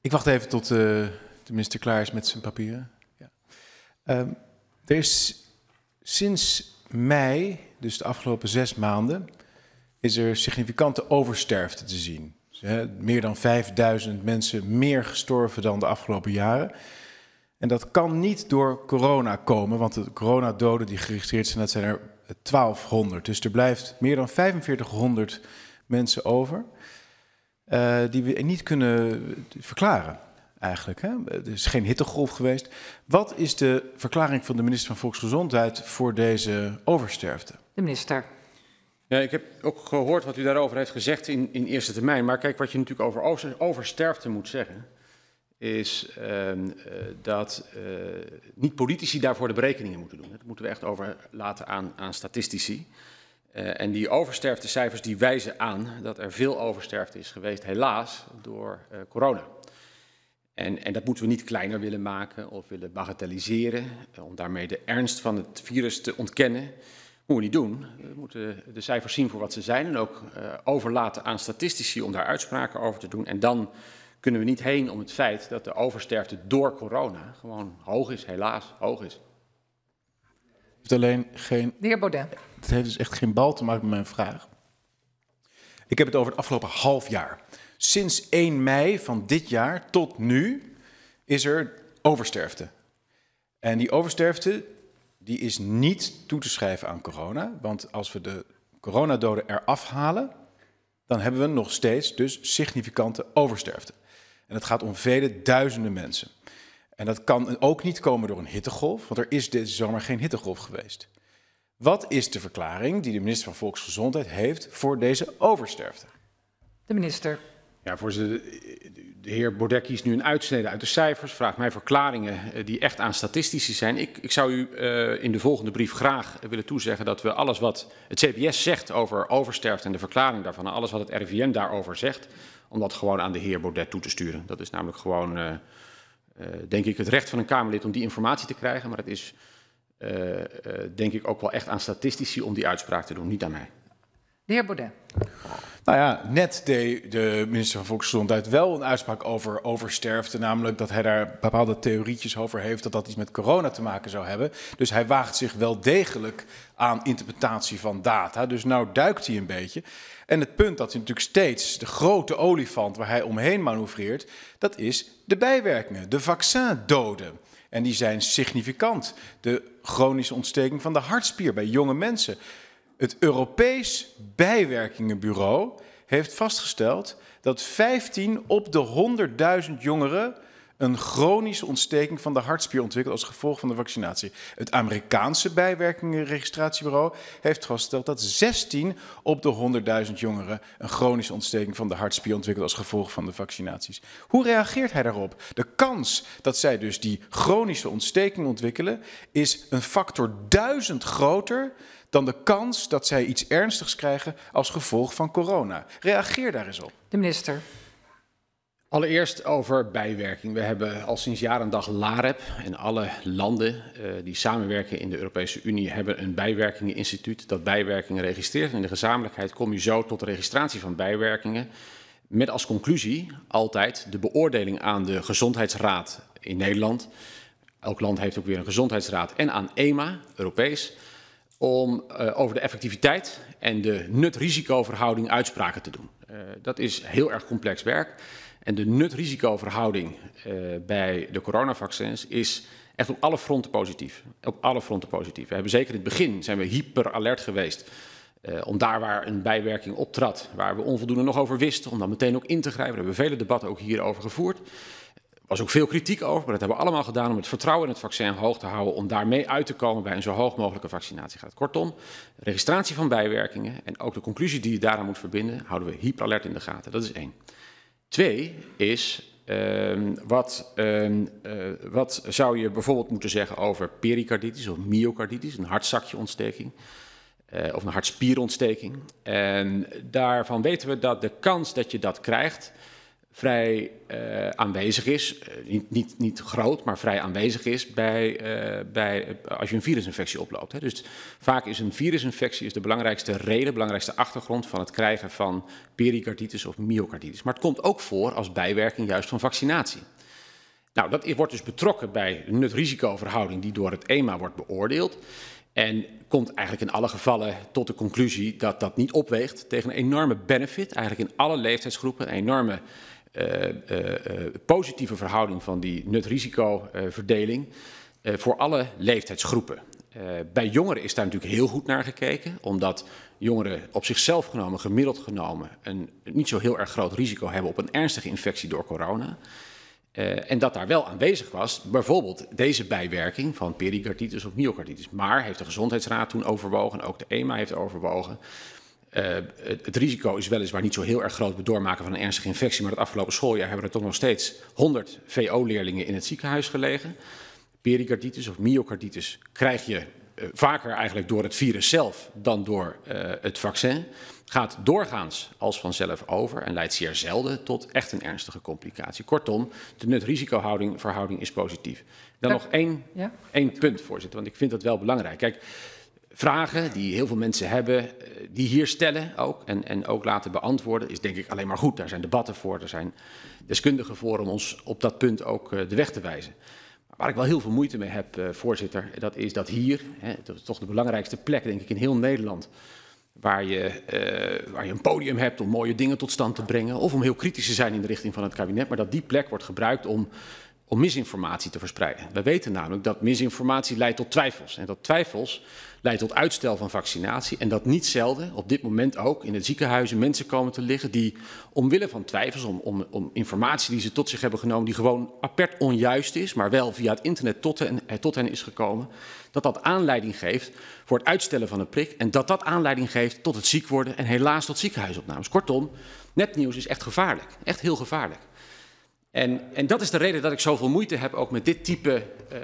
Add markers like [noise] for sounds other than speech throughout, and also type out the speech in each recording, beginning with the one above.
Ik wacht even tot eh, de minister klaar is met zijn papieren. Ja. Ehm, er is sinds mei, dus de afgelopen zes maanden, is er significante oversterfte te zien. Dus, meer dan 5000 mensen meer gestorven dan de afgelopen jaren. En dat kan niet door corona komen, want de coronadoden die geregistreerd zijn, dat zijn er 1200. Dus er blijft meer dan 4500 mensen over. Eh, die we niet kunnen verklaren eigenlijk. Hè? Er is geen hittegolf geweest. Wat is de verklaring van de minister van Volksgezondheid voor deze oversterfte? De minister. ik heb ook gehoord wat u daarover heeft gezegd in, in eerste termijn. Maar kijk, wat je natuurlijk over oversterfte moet zeggen, is ehm, eh, dat eh, niet politici daarvoor de berekeningen moeten doen. Dat moeten we echt over laten aan, aan statistici. Uh, en die oversterftecijfers die wijzen aan dat er veel oversterfte is geweest, helaas, door uh, corona. En, en, dat moeten we niet kleiner willen maken of willen bagatelliseren, eh, om daarmee de ernst van het virus te ontkennen. Moeten we niet doen. We moeten de cijfers zien voor wat ze zijn en ook uh, overlaten aan statistici om daar uitspraken over te doen. En dan kunnen we niet heen om het feit dat de oversterfte door corona gewoon hoog is, helaas hoog is. Het alleen geen... De heer Baudet het heeft dus echt geen bal te maken met mijn vraag. Ik heb het over het afgelopen half jaar. Sinds 1 mei van dit jaar tot nu is er oversterfte. En die oversterfte die is niet toe te schrijven aan corona. Want als we de coronadoden eraf halen, dan hebben we nog steeds dus significante oversterfte. En het gaat om vele duizenden mensen. En dat kan ook niet komen door een hittegolf, want er is deze zomer geen hittegolf geweest. Wat is de verklaring die de minister van Volksgezondheid heeft voor deze oversterfte? De minister. Ja, voorzitter, de heer Baudet kiest nu een uitsnede uit de cijfers, vraagt mij verklaringen eh, die echt aan statistici zijn. Ik, ik zou u eh, in de volgende brief graag willen toezeggen dat we alles wat het CBS zegt over oversterfte en de verklaring daarvan, en alles wat het RIVM daarover zegt, om dat gewoon aan de heer Baudet toe te sturen. Dat is namelijk gewoon, eh, denk ik, het recht van een Kamerlid om die informatie te krijgen, maar het is eh, eh, denk ik ook wel echt aan statistici om die uitspraak te doen, niet aan mij. De heer Baudet. Nou ja, net deed de minister van Volksgezondheid wel een uitspraak over oversterfte. Namelijk dat hij daar bepaalde theorietjes over heeft dat dat iets met corona te maken zou hebben. Dus hij waagt zich wel degelijk aan interpretatie van data. Dus nou duikt hij een beetje. En het punt dat hij natuurlijk steeds, de grote olifant waar hij omheen manoeuvreert, dat is de bijwerkingen, de vaccindoden. En die zijn significant. De chronische ontsteking van de hartspier bij jonge mensen. Het Europees Bijwerkingenbureau heeft vastgesteld dat 15 op de 100.000 jongeren een chronische ontsteking van de hartspier ontwikkeld als gevolg van de vaccinatie. Het Amerikaanse bijwerkingenregistratiebureau heeft vastgesteld dat 16 op de 100.000 jongeren een chronische ontsteking van de hartspier ontwikkelt als gevolg van de vaccinaties. Hoe reageert hij daarop? De kans dat zij dus die chronische ontsteking ontwikkelen is een factor duizend groter dan de kans dat zij iets ernstigs krijgen als gevolg van corona. Reageer daar eens op. De minister. Allereerst over bijwerking. We hebben al sinds jaar en dag LAREP en alle landen eh, die samenwerken in de Europese Unie hebben een bijwerkingeninstituut dat bijwerkingen registreert. In de gezamenlijkheid kom je zo tot de registratie van bijwerkingen met als conclusie altijd de beoordeling aan de Gezondheidsraad in Nederland. Elk land heeft ook weer een gezondheidsraad en aan EMA, Europees om eh, over de effectiviteit en de nut-risicoverhouding uitspraken te doen. Eh, dat is heel erg complex werk. En de nut-risicoverhouding eh, bij de coronavaccins is echt op alle fronten positief. Op alle fronten positief. We hebben zeker in het begin zijn we hyper alert geweest. om daar waar een bijwerking optrad, waar we onvoldoende nog over wisten, om dan meteen ook in te grijpen. We hebben vele debatten ook hierover gevoerd was ook veel kritiek over, maar dat hebben we allemaal gedaan om het vertrouwen in het vaccin hoog te houden, om daarmee uit te komen bij een zo hoog mogelijke vaccinatiegraad. Kortom, registratie van bijwerkingen en ook de conclusie die je daaraan moet verbinden, houden we hyperalert in de gaten. Dat is één. Twee is, ehm, wat, ehm, eh, wat zou je bijvoorbeeld moeten zeggen over pericarditis of myocarditis, een hartzakjeontsteking? Eh, of een hartspierontsteking. En daarvan weten we dat de kans dat je dat krijgt vrij eh, aanwezig is, eh, niet, niet, niet groot, maar vrij aanwezig is bij, eh, bij, als je een virusinfectie oploopt. Hè. Dus vaak is een virusinfectie is de belangrijkste reden, de belangrijkste achtergrond van het krijgen van pericarditis of myocarditis. Maar het komt ook voor als bijwerking juist van vaccinatie. Nou, dat wordt dus betrokken bij een nut-risicoverhouding die door het EMA wordt beoordeeld. En komt eigenlijk in alle gevallen tot de conclusie dat dat niet opweegt tegen een enorme benefit, eigenlijk in alle leeftijdsgroepen, een enorme eh, eh, eh, positieve verhouding van die nut-risico-verdeling voor alle leeftijdsgroepen. bij jongeren is daar natuurlijk heel goed naar gekeken, omdat jongeren op zichzelf genomen, gemiddeld genomen, een niet zo heel erg groot risico hebben op een ernstige infectie door corona. en dat daar wel aanwezig was, bijvoorbeeld deze bijwerking van pericarditis of myocarditis. Maar heeft de Gezondheidsraad toen overwogen, ook de EMA heeft overwogen, eh, het, risico is weliswaar niet zo heel erg groot bij doormaken van een ernstige infectie, maar het afgelopen schooljaar hebben er toch nog steeds 100 VO-leerlingen in het ziekenhuis gelegen. Pericarditis of myocarditis krijg je eh, vaker eigenlijk door het virus zelf dan door eh, het vaccin. Gaat doorgaans als vanzelf over en leidt zeer zelden tot echt een ernstige complicatie. Kortom, de nut verhouding is positief. Dan nog één, één punt, voorzitter, want ik vind dat wel belangrijk. Kijk vragen die heel veel mensen hebben, eh, die hier stellen ook en, en ook laten beantwoorden, is denk ik alleen maar goed. Daar zijn debatten voor, er zijn deskundigen voor om ons op dat punt ook eh, de weg te wijzen. Waar ik wel heel veel moeite mee heb, eh, voorzitter, dat is dat hier, hè, dat is toch de belangrijkste plek denk ik in heel Nederland, waar je, waar je een podium hebt om mooie dingen tot stand te brengen of om heel kritisch te zijn in de richting van het kabinet, maar dat die plek wordt gebruikt om om misinformatie te verspreiden. We weten namelijk dat misinformatie leidt tot twijfels. En dat twijfels leidt tot uitstel van vaccinatie. En dat niet zelden, op dit moment ook, in het ziekenhuizen mensen komen te liggen die omwille van twijfels, om, om, om informatie die ze tot zich hebben genomen, die gewoon apert onjuist is, maar wel via het internet tot hen, eh, tot hen is gekomen, dat dat aanleiding geeft voor het uitstellen van een prik. En dat dat aanleiding geeft tot het ziek worden en helaas tot ziekenhuisopnames. Kortom, nepnieuws is echt gevaarlijk. Echt heel gevaarlijk. En, en dat is de reden dat ik zoveel moeite heb ook met dit type, uh,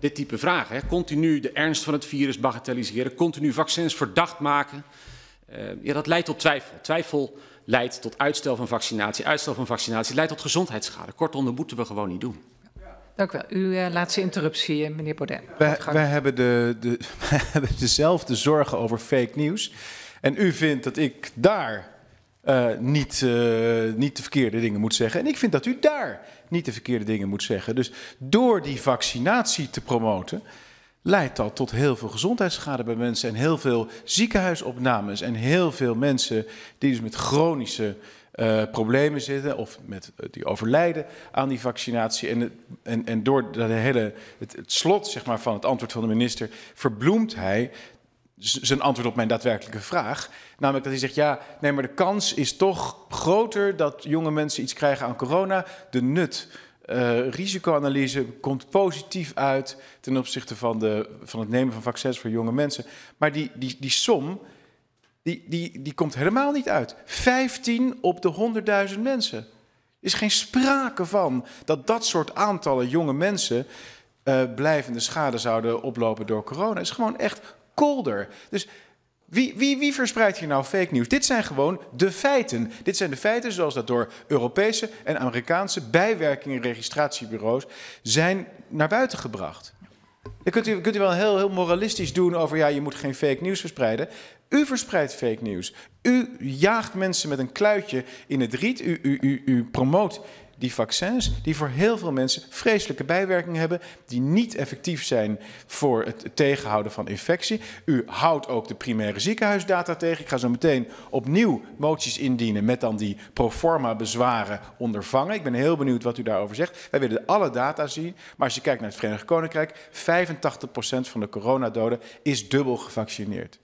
dit type vragen. Hè. Continu de ernst van het virus bagatelliseren, continu vaccins verdacht maken. Uh, ja, dat leidt tot twijfel. Twijfel leidt tot uitstel van vaccinatie. Uitstel van vaccinatie leidt tot gezondheidsschade. Kortom, dat moeten we gewoon niet doen. Dank u wel. Uw eh, laatste interruptie, meneer Bodem. We hebben de, de, [laughs] dezelfde zorgen over fake news. En u vindt dat ik daar eh, niet, eh, niet de verkeerde dingen moet zeggen. En ik vind dat u daar niet de verkeerde dingen moet zeggen. Dus door die vaccinatie te promoten, leidt dat tot heel veel gezondheidsschade bij mensen en heel veel ziekenhuisopnames en heel veel mensen die dus met chronische eh, problemen zitten of met, die overlijden aan die vaccinatie. En, en, en door de hele, het slot zeg maar, van het antwoord van de minister verbloemt hij zijn antwoord op mijn daadwerkelijke vraag. Namelijk dat hij zegt, ja, nee, maar de kans is toch groter dat jonge mensen iets krijgen aan corona. De nut, eh, risicoanalyse komt positief uit ten opzichte van, de, van het nemen van vaccins voor jonge mensen. Maar die, die, die som, die, die, die komt helemaal niet uit. 15 op de 100.000 mensen. Er is geen sprake van dat dat soort aantallen jonge mensen eh, blijvende schade zouden oplopen door corona. Het is gewoon echt kolder. Dus wie, wie, wie, verspreidt hier nou fake nieuws? Dit zijn gewoon de feiten. Dit zijn de feiten zoals dat door Europese en Amerikaanse bijwerkingen registratiebureaus zijn naar buiten gebracht. Dan kunt u, kunt u wel heel, heel moralistisch doen over ja, je moet geen fake nieuws verspreiden. U verspreidt fake nieuws. U jaagt mensen met een kluitje in het riet. U, u, u, u promoot die vaccins, die voor heel veel mensen vreselijke bijwerkingen hebben, die niet effectief zijn voor het tegenhouden van infectie. U houdt ook de primaire ziekenhuisdata tegen. Ik ga zo meteen opnieuw moties indienen met dan die proforma bezwaren ondervangen. Ik ben heel benieuwd wat u daarover zegt. Wij willen alle data zien, maar als je kijkt naar het Verenigd Koninkrijk, 85% van de coronadoden is dubbel gevaccineerd.